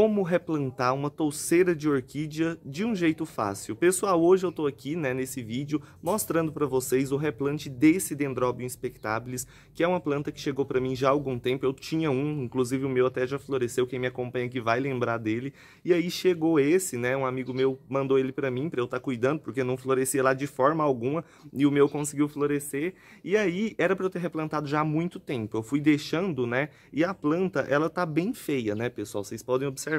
como replantar uma touceira de orquídea de um jeito fácil. Pessoal, hoje eu estou aqui né, nesse vídeo mostrando para vocês o replante desse Dendrobium spectabilis, que é uma planta que chegou para mim já há algum tempo, eu tinha um, inclusive o meu até já floresceu, quem me acompanha aqui vai lembrar dele, e aí chegou esse, né, um amigo meu mandou ele para mim, para eu estar tá cuidando, porque não florescia lá de forma alguma, e o meu conseguiu florescer, e aí era para eu ter replantado já há muito tempo, eu fui deixando, né, e a planta, ela tá bem feia, né, pessoal, vocês podem observar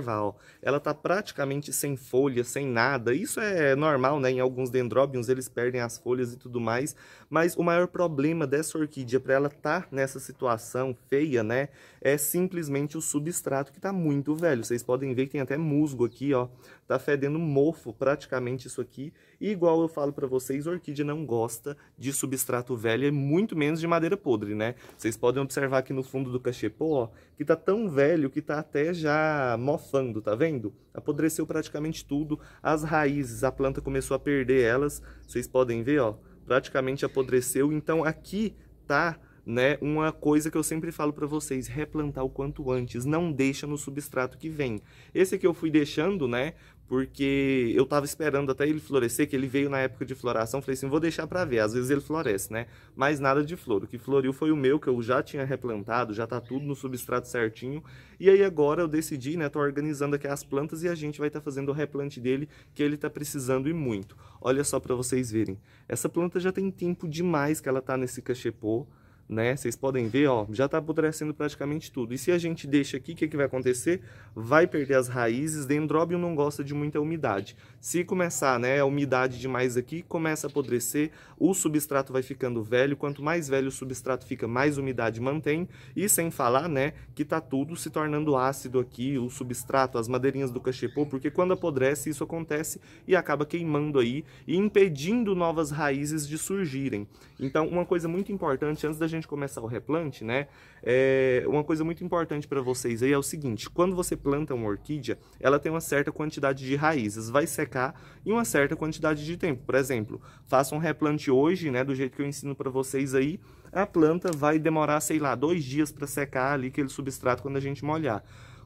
ela está praticamente sem folha, sem nada. Isso é normal, né? Em alguns dendróbios eles perdem as folhas e tudo mais. Mas o maior problema dessa orquídea para ela estar tá nessa situação feia, né? É simplesmente o substrato que está muito velho. Vocês podem ver que tem até musgo aqui, ó. Tá fedendo mofo praticamente isso aqui. E igual eu falo para vocês, orquídea não gosta de substrato velho e é muito menos de madeira podre, né? Vocês podem observar aqui no fundo do cachepô, ó, que tá tão velho que tá até já mofado mofando, tá vendo? Apodreceu praticamente tudo, as raízes, a planta começou a perder elas, vocês podem ver, ó, praticamente apodreceu. Então aqui tá né, uma coisa que eu sempre falo para vocês, replantar o quanto antes, não deixa no substrato que vem. Esse aqui eu fui deixando, né, porque eu estava esperando até ele florescer, que ele veio na época de floração, falei assim, vou deixar para ver, às vezes ele floresce, né? Mas nada de flor, o que floriu foi o meu, que eu já tinha replantado, já tá tudo no substrato certinho, e aí agora eu decidi, né, tô organizando aqui as plantas e a gente vai estar tá fazendo o replante dele, que ele tá precisando e muito. Olha só para vocês verem, essa planta já tem tempo demais que ela tá nesse cachepô, né? Vocês podem ver, ó, já está apodrecendo praticamente tudo. E se a gente deixa aqui, o que, que vai acontecer? Vai perder as raízes, dendróbio não gosta de muita umidade. Se começar, né, a umidade demais aqui, começa a apodrecer, o substrato vai ficando velho, quanto mais velho o substrato fica, mais umidade mantém, e sem falar, né, que tá tudo se tornando ácido aqui, o substrato, as madeirinhas do cachepô, porque quando apodrece, isso acontece e acaba queimando aí e impedindo novas raízes de surgirem. Então, uma coisa muito importante, antes da gente gente começar o replante, né? É, uma coisa muito importante para vocês aí é o seguinte: quando você planta uma orquídea, ela tem uma certa quantidade de raízes, vai secar em uma certa quantidade de tempo. Por exemplo, faça um replante hoje, né? Do jeito que eu ensino para vocês aí, a planta vai demorar, sei lá, dois dias para secar ali aquele substrato quando a gente molhar.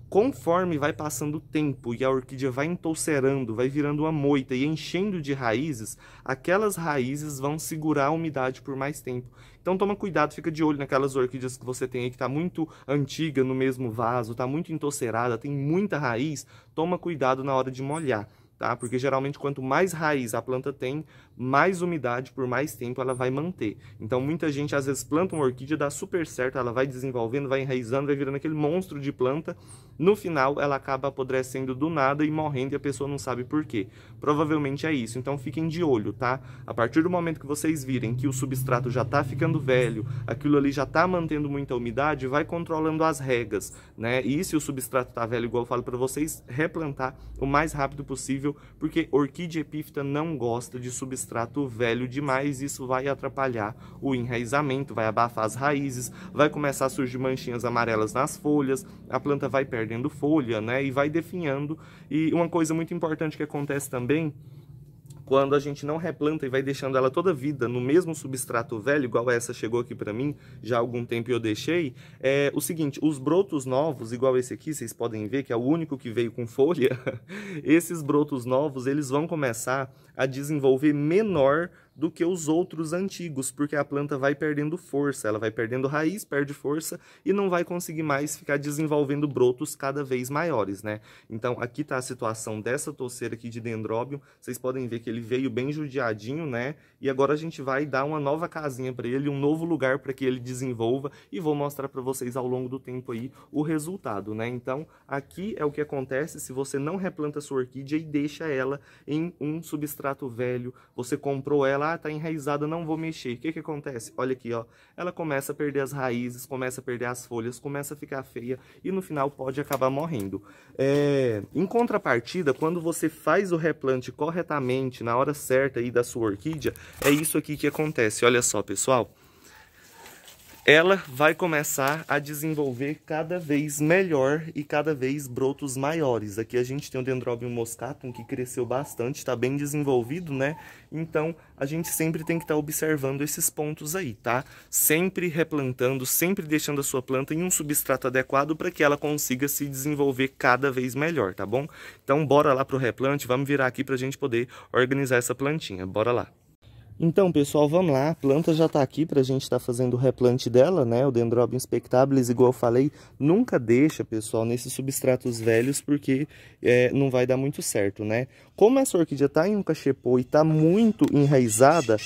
Conforme vai passando o tempo e a orquídea vai entolcerando, vai virando uma moita e enchendo de raízes, aquelas raízes vão segurar a umidade por mais tempo. Então toma cuidado, fica de olho naquelas orquídeas que você tem aí que está muito antiga no mesmo vaso, está muito entocerada, tem muita raiz, toma cuidado na hora de molhar. Tá? Porque geralmente quanto mais raiz a planta tem, mais umidade por mais tempo ela vai manter. Então muita gente às vezes planta uma orquídea, dá super certo, ela vai desenvolvendo, vai enraizando, vai virando aquele monstro de planta. No final ela acaba apodrecendo do nada e morrendo e a pessoa não sabe por quê. Provavelmente é isso, então fiquem de olho, tá? A partir do momento que vocês virem que o substrato já está ficando velho, aquilo ali já está mantendo muita umidade, vai controlando as regas, né? E se o substrato está velho, igual eu falo para vocês, replantar o mais rápido possível, porque orquídea epífita não gosta de substrato extrato velho demais, isso vai atrapalhar o enraizamento, vai abafar as raízes, vai começar a surgir manchinhas amarelas nas folhas, a planta vai perdendo folha, né? E vai definhando. E uma coisa muito importante que acontece também quando a gente não replanta e vai deixando ela toda vida no mesmo substrato velho, igual essa chegou aqui para mim já há algum tempo e eu deixei, é o seguinte, os brotos novos, igual esse aqui, vocês podem ver que é o único que veio com folha, esses brotos novos, eles vão começar a desenvolver menor do que os outros antigos, porque a planta vai perdendo força, ela vai perdendo raiz, perde força e não vai conseguir mais ficar desenvolvendo brotos cada vez maiores, né? Então aqui está a situação dessa touceira aqui de dendróbio, vocês podem ver que ele veio bem judiadinho, né? E agora a gente vai dar uma nova casinha para ele, um novo lugar para que ele desenvolva e vou mostrar para vocês ao longo do tempo aí o resultado, né? Então aqui é o que acontece se você não replanta sua orquídea e deixa ela em um substrato velho, você comprou ela lá, tá enraizada, não vou mexer. O que que acontece? Olha aqui, ó. Ela começa a perder as raízes, começa a perder as folhas, começa a ficar feia e no final pode acabar morrendo. É... Em contrapartida, quando você faz o replante corretamente, na hora certa aí da sua orquídea, é isso aqui que acontece. Olha só, pessoal ela vai começar a desenvolver cada vez melhor e cada vez brotos maiores. Aqui a gente tem o Dendrobium moscatum, que cresceu bastante, está bem desenvolvido, né? Então, a gente sempre tem que estar tá observando esses pontos aí, tá? Sempre replantando, sempre deixando a sua planta em um substrato adequado para que ela consiga se desenvolver cada vez melhor, tá bom? Então, bora lá para o replante, vamos virar aqui para a gente poder organizar essa plantinha. Bora lá! Então, pessoal, vamos lá. A planta já está aqui para a gente estar tá fazendo o replante dela, né? O Dendrobium spectabilis, igual eu falei, nunca deixa, pessoal, nesses substratos velhos, porque é, não vai dar muito certo, né? Como essa orquídea está em um cachepô e está muito enraizada,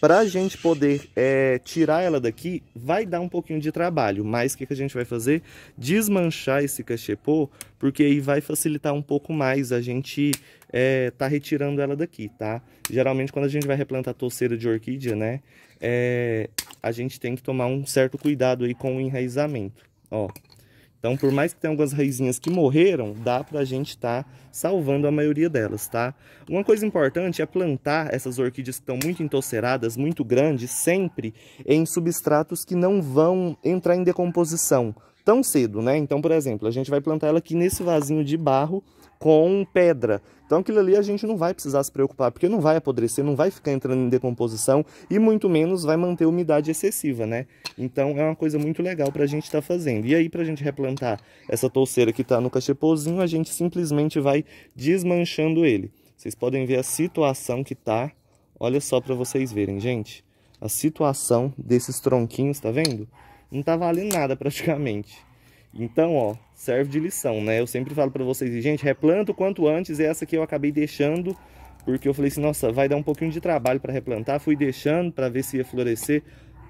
para a gente poder é, tirar ela daqui, vai dar um pouquinho de trabalho. Mas o que, que a gente vai fazer? Desmanchar esse cachepô, porque aí vai facilitar um pouco mais a gente é, tá retirando ela daqui, tá? Geralmente quando a gente vai replantar torceira de orquídea, né? É, a gente tem que tomar um certo cuidado aí com o enraizamento, ó. Então, por mais que tenha algumas raizinhas que morreram, dá para a gente estar tá salvando a maioria delas, tá? Uma coisa importante é plantar essas orquídeas que estão muito entoceradas, muito grandes, sempre em substratos que não vão entrar em decomposição tão cedo, né? Então, por exemplo, a gente vai plantar ela aqui nesse vasinho de barro com pedra. Então aquilo ali a gente não vai precisar se preocupar, porque não vai apodrecer, não vai ficar entrando em decomposição e muito menos vai manter umidade excessiva, né? Então é uma coisa muito legal para a gente estar tá fazendo. E aí para a gente replantar essa touceira que está no cachepozinho, a gente simplesmente vai desmanchando ele. Vocês podem ver a situação que tá. Olha só para vocês verem, gente. A situação desses tronquinhos, tá vendo? não tá valendo nada praticamente. Então, ó, serve de lição, né? Eu sempre falo para vocês, gente, replanta o quanto antes. É essa aqui eu acabei deixando, porque eu falei assim, nossa, vai dar um pouquinho de trabalho para replantar. Fui deixando para ver se ia florescer.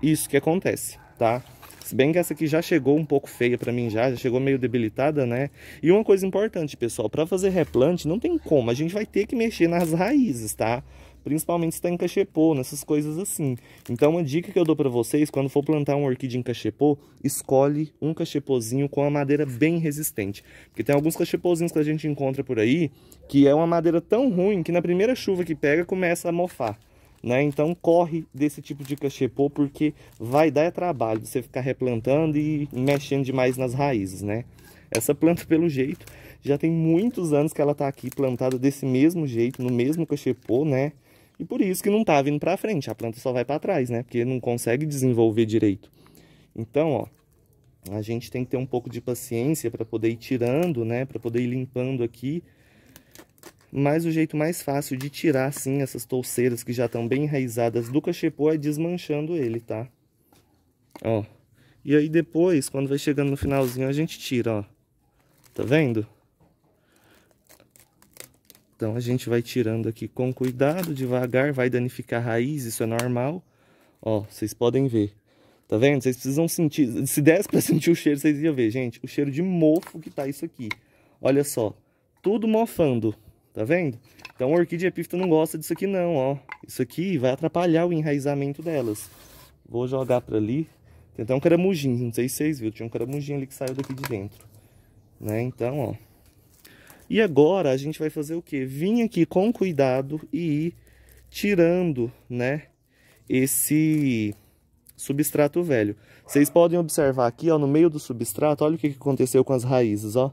Isso que acontece, tá? Se bem que essa aqui já chegou um pouco feia para mim já, já chegou meio debilitada, né? E uma coisa importante, pessoal, para fazer replante não tem como, a gente vai ter que mexer nas raízes, tá? principalmente se está em cachepô, nessas coisas assim. Então, uma dica que eu dou para vocês, quando for plantar uma orquídea em cachepô, escolhe um cachepozinho com a madeira bem resistente. Porque tem alguns cachepozinhos que a gente encontra por aí, que é uma madeira tão ruim que na primeira chuva que pega, começa a mofar. Né? Então corre desse tipo de cachepô porque vai dar trabalho você ficar replantando e mexendo demais nas raízes, né? Essa planta, pelo jeito, já tem muitos anos que ela está aqui plantada desse mesmo jeito, no mesmo cachepô, né? E por isso que não está vindo para frente, a planta só vai para trás, né? Porque não consegue desenvolver direito. Então, ó, a gente tem que ter um pouco de paciência para poder ir tirando, né? Para poder ir limpando aqui. Mas o jeito mais fácil de tirar, sim, essas touceiras que já estão bem enraizadas do cachepô é desmanchando ele, tá? Ó. E aí depois, quando vai chegando no finalzinho, a gente tira, ó. Tá vendo? Então a gente vai tirando aqui com cuidado, devagar, vai danificar a raiz, isso é normal. Ó, vocês podem ver. Tá vendo? Vocês precisam sentir, se desse para sentir o cheiro, vocês iam ver, gente, o cheiro de mofo que tá isso aqui. Olha só, tudo mofando, tá vendo? Então a orquídea epífita não gosta disso aqui não, ó. Isso aqui vai atrapalhar o enraizamento delas. Vou jogar para ali. Tem até um caramujinho, não sei se vocês viram, tinha um caramujinho ali que saiu daqui de dentro. Né? Então, ó, e agora a gente vai fazer o que? Vim aqui com cuidado e ir tirando, né, esse substrato velho. Vocês podem observar aqui, ó, no meio do substrato, olha o que aconteceu com as raízes, ó.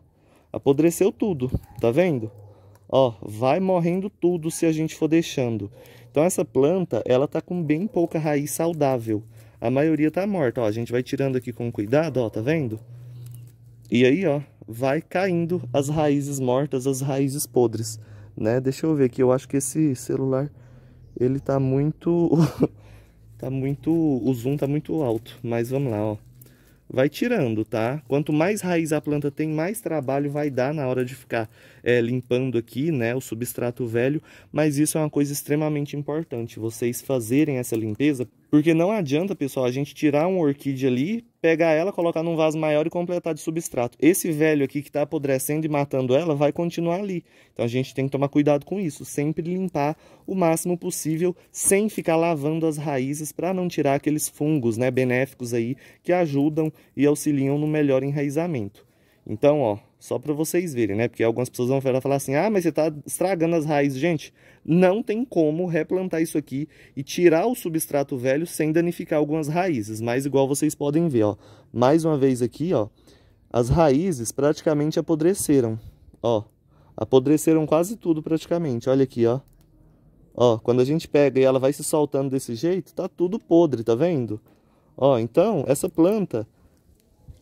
Apodreceu tudo, tá vendo? Ó, vai morrendo tudo se a gente for deixando. Então essa planta, ela tá com bem pouca raiz saudável. A maioria tá morta, ó, a gente vai tirando aqui com cuidado, ó, tá vendo? E aí, ó, vai caindo as raízes mortas, as raízes podres, né? Deixa eu ver aqui, eu acho que esse celular, ele tá muito... tá muito... o zoom tá muito alto, mas vamos lá, ó. Vai tirando, tá? Quanto mais raiz a planta tem, mais trabalho vai dar na hora de ficar é, limpando aqui né, o substrato velho, mas isso é uma coisa extremamente importante, vocês fazerem essa limpeza, porque não adianta, pessoal, a gente tirar uma orquídea ali, pegar ela, colocar num vaso maior e completar de substrato. Esse velho aqui que está apodrecendo e matando ela vai continuar ali. Então a gente tem que tomar cuidado com isso, sempre limpar o máximo possível, sem ficar lavando as raízes para não tirar aqueles fungos né, benéficos aí que ajudam e auxiliam no melhor enraizamento. Então, ó, só para vocês verem, né? Porque algumas pessoas vão falar assim, ah, mas você está estragando as raízes. Gente, não tem como replantar isso aqui e tirar o substrato velho sem danificar algumas raízes. Mas igual vocês podem ver, ó. Mais uma vez aqui, ó. As raízes praticamente apodreceram, ó. Apodreceram quase tudo praticamente. Olha aqui, ó. Ó, quando a gente pega e ela vai se soltando desse jeito, tá tudo podre, tá vendo? Ó, então, essa planta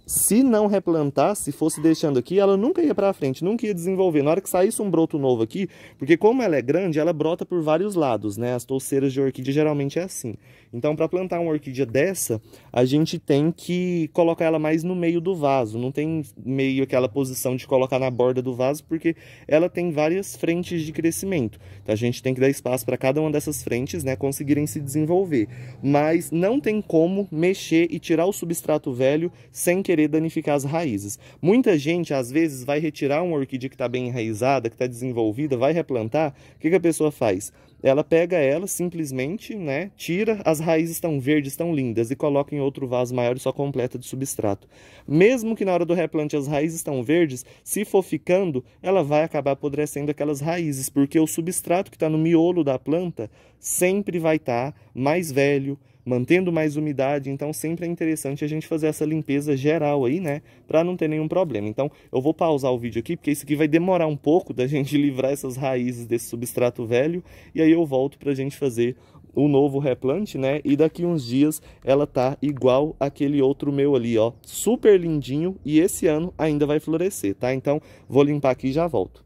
se não replantar, se fosse deixando aqui, ela nunca ia para frente, nunca ia desenvolver. Na hora que saísse um broto novo aqui, porque como ela é grande, ela brota por vários lados, né? As touceiras de orquídea geralmente é assim. Então, para plantar uma orquídea dessa, a gente tem que colocar ela mais no meio do vaso. Não tem meio aquela posição de colocar na borda do vaso, porque ela tem várias frentes de crescimento. Então, a gente tem que dar espaço para cada uma dessas frentes, né? Conseguirem se desenvolver. Mas não tem como mexer e tirar o substrato velho sem que querer danificar as raízes. Muita gente, às vezes, vai retirar uma orquídea que está bem enraizada, que está desenvolvida, vai replantar. O que, que a pessoa faz? Ela pega ela, simplesmente, né, tira, as raízes estão verdes, estão lindas, e coloca em outro vaso maior e só completa de substrato. Mesmo que na hora do replante as raízes estão verdes, se for ficando, ela vai acabar apodrecendo aquelas raízes, porque o substrato que está no miolo da planta sempre vai estar tá mais velho, mantendo mais umidade. Então, sempre é interessante a gente fazer essa limpeza geral aí, né? Para não ter nenhum problema. Então, eu vou pausar o vídeo aqui, porque isso aqui vai demorar um pouco da gente livrar essas raízes desse substrato velho. E aí eu volto para a gente fazer o novo replante, né? E daqui uns dias ela tá igual aquele outro meu ali, ó. Super lindinho e esse ano ainda vai florescer, tá? Então, vou limpar aqui e já volto.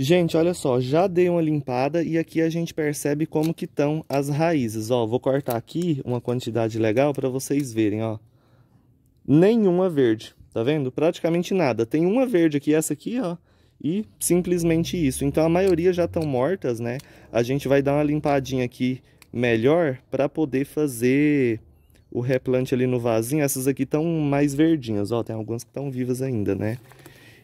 Gente, olha só, já dei uma limpada e aqui a gente percebe como que estão as raízes. Ó, vou cortar aqui uma quantidade legal para vocês verem, ó. Nenhuma verde, tá vendo? Praticamente nada. Tem uma verde aqui, essa aqui, ó, e simplesmente isso. Então a maioria já estão mortas, né? A gente vai dar uma limpadinha aqui melhor para poder fazer o replante ali no vasinho. Essas aqui estão mais verdinhas, ó, tem algumas que estão vivas ainda, né?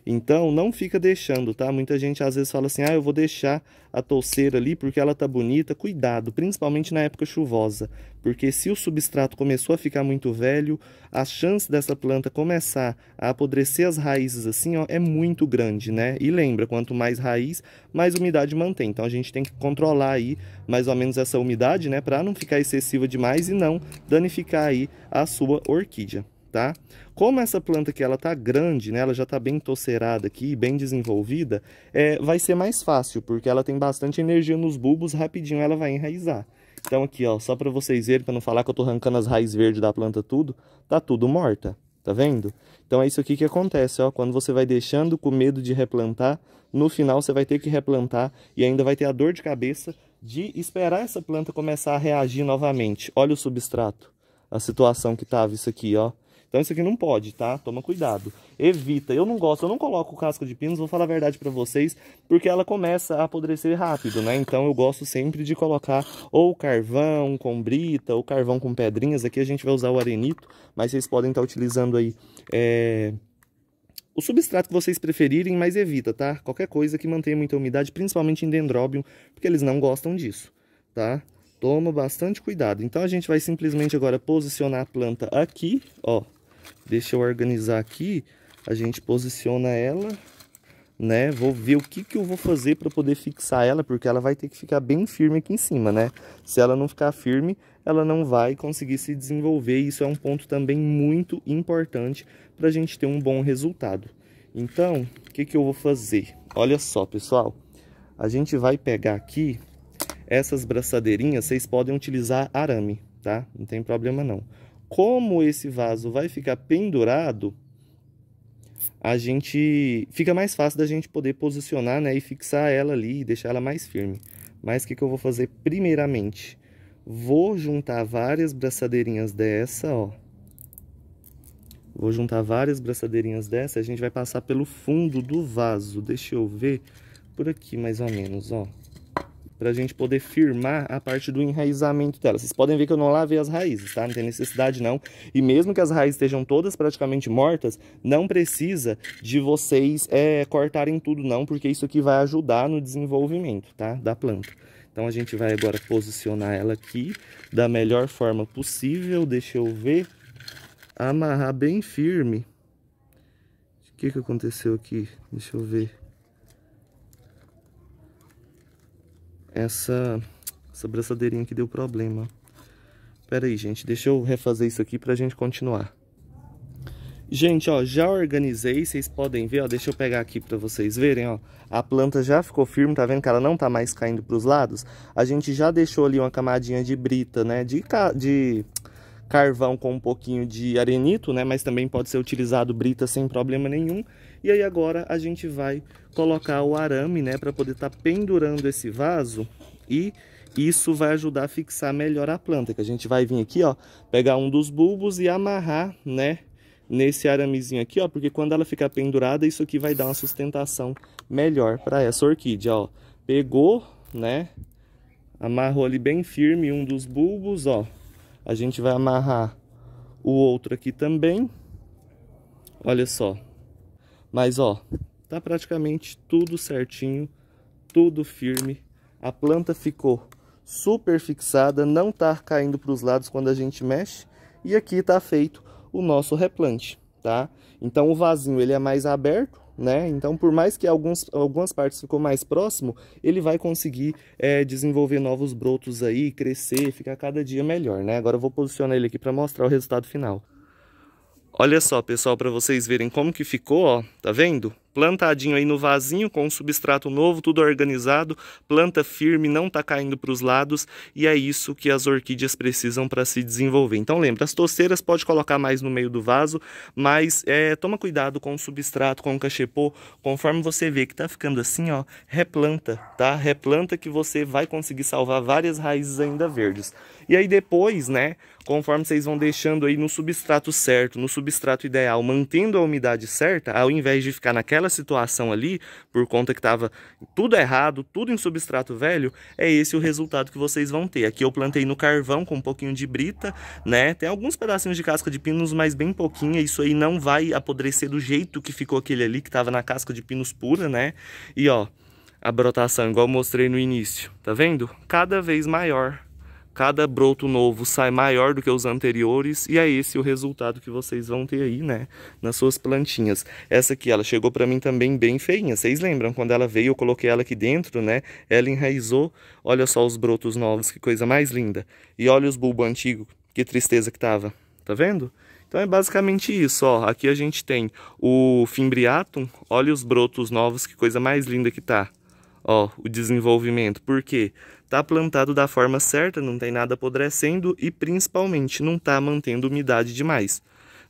Então, não fica deixando, tá? Muita gente às vezes fala assim, ah, eu vou deixar a touceira ali porque ela tá bonita. Cuidado, principalmente na época chuvosa, porque se o substrato começou a ficar muito velho, a chance dessa planta começar a apodrecer as raízes assim, ó, é muito grande, né? E lembra, quanto mais raiz, mais umidade mantém. Então, a gente tem que controlar aí mais ou menos essa umidade, né? Pra não ficar excessiva demais e não danificar aí a sua orquídea tá? Como essa planta aqui ela tá grande, né, ela já tá bem tocerada aqui, bem desenvolvida, é, vai ser mais fácil, porque ela tem bastante energia nos bulbos, rapidinho ela vai enraizar. Então aqui, ó, só para vocês verem, para não falar que eu tô arrancando as raízes verdes da planta tudo, tá tudo morta, tá vendo? Então é isso aqui que acontece, ó, quando você vai deixando com medo de replantar, no final você vai ter que replantar e ainda vai ter a dor de cabeça de esperar essa planta começar a reagir novamente. Olha o substrato, a situação que tava isso aqui, ó. Então isso aqui não pode, tá? Toma cuidado. Evita. Eu não gosto, eu não coloco casca de pinos, vou falar a verdade para vocês, porque ela começa a apodrecer rápido, né? Então eu gosto sempre de colocar ou carvão com brita, ou carvão com pedrinhas. Aqui a gente vai usar o arenito, mas vocês podem estar tá utilizando aí... É o substrato que vocês preferirem, mas evita, tá? Qualquer coisa que mantenha muita umidade, principalmente em dendróbium, porque eles não gostam disso, tá? Toma bastante cuidado. Então, a gente vai simplesmente agora posicionar a planta aqui, ó, Deixa eu organizar aqui. A gente posiciona ela, né? Vou ver o que, que eu vou fazer para poder fixar ela, porque ela vai ter que ficar bem firme aqui em cima, né? Se ela não ficar firme, ela não vai conseguir se desenvolver. Isso é um ponto também muito importante para a gente ter um bom resultado. Então, o que, que eu vou fazer? Olha só, pessoal. A gente vai pegar aqui essas braçadeirinhas, vocês podem utilizar arame, tá? Não tem problema não como esse vaso vai ficar pendurado, a gente fica mais fácil da gente poder posicionar né, e fixar ela ali e deixar ela mais firme. Mas o que, que eu vou fazer primeiramente? Vou juntar várias braçadeirinhas dessa, ó. Vou juntar várias braçadeirinhas dessa, a gente vai passar pelo fundo do vaso. Deixa eu ver por aqui mais ou menos, ó para a gente poder firmar a parte do enraizamento dela. Vocês podem ver que eu não lavei as raízes, tá? Não tem necessidade não. E mesmo que as raízes estejam todas praticamente mortas, não precisa de vocês é, cortarem tudo não, porque isso aqui vai ajudar no desenvolvimento, tá? Da planta. Então a gente vai agora posicionar ela aqui da melhor forma possível. Deixa eu ver. Amarrar bem firme. O que, que aconteceu aqui? Deixa eu ver. essa sobrançadeirinha que deu problema. Pera aí, gente, deixa eu refazer isso aqui pra gente continuar. Gente, ó, já organizei, vocês podem ver, ó, deixa eu pegar aqui pra vocês verem, ó. A planta já ficou firme, tá vendo que ela não tá mais caindo pros lados? A gente já deixou ali uma camadinha de brita, né, de, de carvão com um pouquinho de arenito, né, mas também pode ser utilizado brita sem problema nenhum. E aí agora a gente vai colocar o arame, né, para poder estar tá pendurando esse vaso e isso vai ajudar a fixar melhor a planta, que a gente vai vir aqui, ó, pegar um dos bulbos e amarrar, né, nesse aramezinho aqui, ó, porque quando ela ficar pendurada, isso aqui vai dar uma sustentação melhor para essa orquídea, ó. Pegou, né, amarrou ali bem firme um dos bulbos, ó. A gente vai amarrar o outro aqui também. Olha só, mas ó, tá praticamente tudo certinho, tudo firme. A planta ficou super fixada, não tá caindo para os lados quando a gente mexe. E aqui tá feito o nosso replante, tá? Então o vasinho ele é mais aberto, né? Então, por mais que alguns, algumas partes ficou mais próximo, ele vai conseguir é, desenvolver novos brotos aí, crescer, ficar cada dia melhor, né? Agora eu vou posicionar ele aqui para mostrar o resultado final. Olha só, pessoal, para vocês verem como que ficou, ó, tá vendo? plantadinho aí no vasinho com um substrato novo, tudo organizado, planta firme, não tá caindo para os lados e é isso que as orquídeas precisam para se desenvolver. Então lembra, as toceiras pode colocar mais no meio do vaso, mas é, toma cuidado com o substrato, com o cachepô, conforme você vê que tá ficando assim, ó, replanta, tá? Replanta que você vai conseguir salvar várias raízes ainda verdes. E aí depois, né, conforme vocês vão deixando aí no substrato certo, no substrato ideal, mantendo a umidade certa, ao invés de ficar naquela aquela situação ali, por conta que estava tudo errado, tudo em substrato velho, é esse o resultado que vocês vão ter. Aqui eu plantei no carvão com um pouquinho de brita, né? Tem alguns pedacinhos de casca de pinos, mas bem pouquinho. Isso aí não vai apodrecer do jeito que ficou aquele ali, que estava na casca de pinos pura, né? E ó, a brotação, igual mostrei no início, tá vendo? Cada vez maior cada broto novo sai maior do que os anteriores e é esse o resultado que vocês vão ter aí, né, nas suas plantinhas. Essa aqui, ela chegou para mim também bem feinha, vocês lembram? Quando ela veio, eu coloquei ela aqui dentro, né, ela enraizou, olha só os brotos novos, que coisa mais linda. E olha os bulbos antigos, que tristeza que tava, tá vendo? Então é basicamente isso, ó, aqui a gente tem o fimbriatum, olha os brotos novos, que coisa mais linda que tá ó, o desenvolvimento. Por quê? Tá plantado da forma certa, não tem nada apodrecendo e principalmente não tá mantendo umidade demais,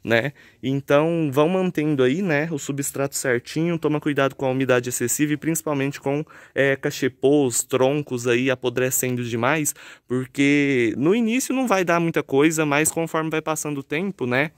né? Então, vão mantendo aí, né, o substrato certinho, toma cuidado com a umidade excessiva e principalmente com é, cachepôs, troncos aí apodrecendo demais, porque no início não vai dar muita coisa, mas conforme vai passando o tempo, né,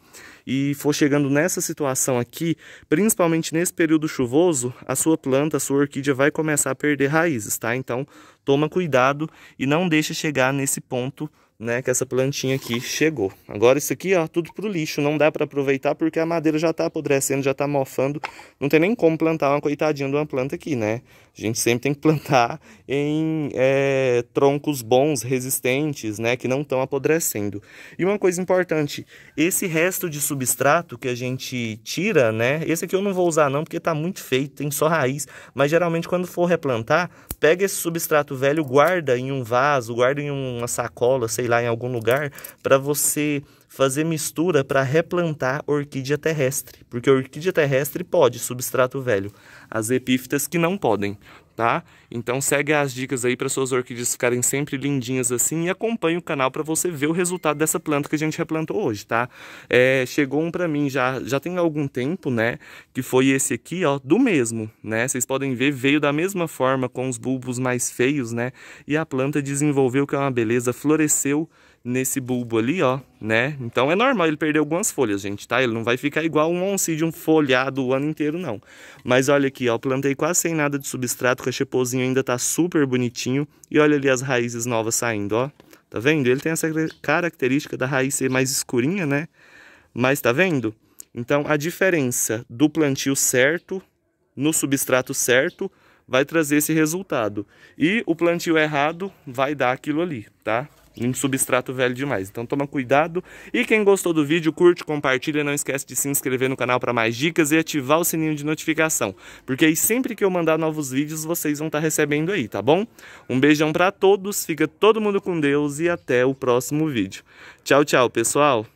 e for chegando nessa situação aqui, principalmente nesse período chuvoso, a sua planta, a sua orquídea vai começar a perder raízes, tá? Então, toma cuidado e não deixa chegar nesse ponto né, que essa plantinha aqui chegou. Agora isso aqui, ó, tudo pro lixo, não dá para aproveitar porque a madeira já tá apodrecendo, já tá mofando, não tem nem como plantar uma coitadinha de uma planta aqui, né? A gente sempre tem que plantar em é, troncos bons, resistentes, né, que não estão apodrecendo. E uma coisa importante, esse resto de substrato que a gente tira, né, esse aqui eu não vou usar não porque tá muito feito tem só raiz, mas geralmente quando for replantar, pega esse substrato velho, guarda em um vaso, guarda em uma sacola, sei sei lá, em algum lugar, para você fazer mistura para replantar orquídea terrestre, porque orquídea terrestre pode substrato velho, as epífitas que não podem tá? Então segue as dicas aí para suas orquídeas ficarem sempre lindinhas assim e acompanhe o canal para você ver o resultado dessa planta que a gente replantou hoje, tá? É, chegou um para mim já, já tem algum tempo, né? Que foi esse aqui, ó, do mesmo, né? Vocês podem ver, veio da mesma forma com os bulbos mais feios, né? E a planta desenvolveu que é uma beleza, floresceu nesse bulbo ali, ó, né? Então é normal ele perder algumas folhas, gente, tá? Ele não vai ficar igual um oncidium folhado o ano inteiro, não. Mas olha aqui, ó, plantei quase sem nada de substrato, o cachepozinho ainda tá super bonitinho. E olha ali as raízes novas saindo, ó. Tá vendo? Ele tem essa característica da raiz ser mais escurinha, né? Mas tá vendo? Então a diferença do plantio certo no substrato certo vai trazer esse resultado. E o plantio errado vai dar aquilo ali, tá? um substrato velho demais. Então toma cuidado. E quem gostou do vídeo, curte, compartilha, não esquece de se inscrever no canal para mais dicas e ativar o sininho de notificação, porque aí sempre que eu mandar novos vídeos, vocês vão estar tá recebendo aí, tá bom? Um beijão para todos, fica todo mundo com Deus e até o próximo vídeo. Tchau, tchau, pessoal.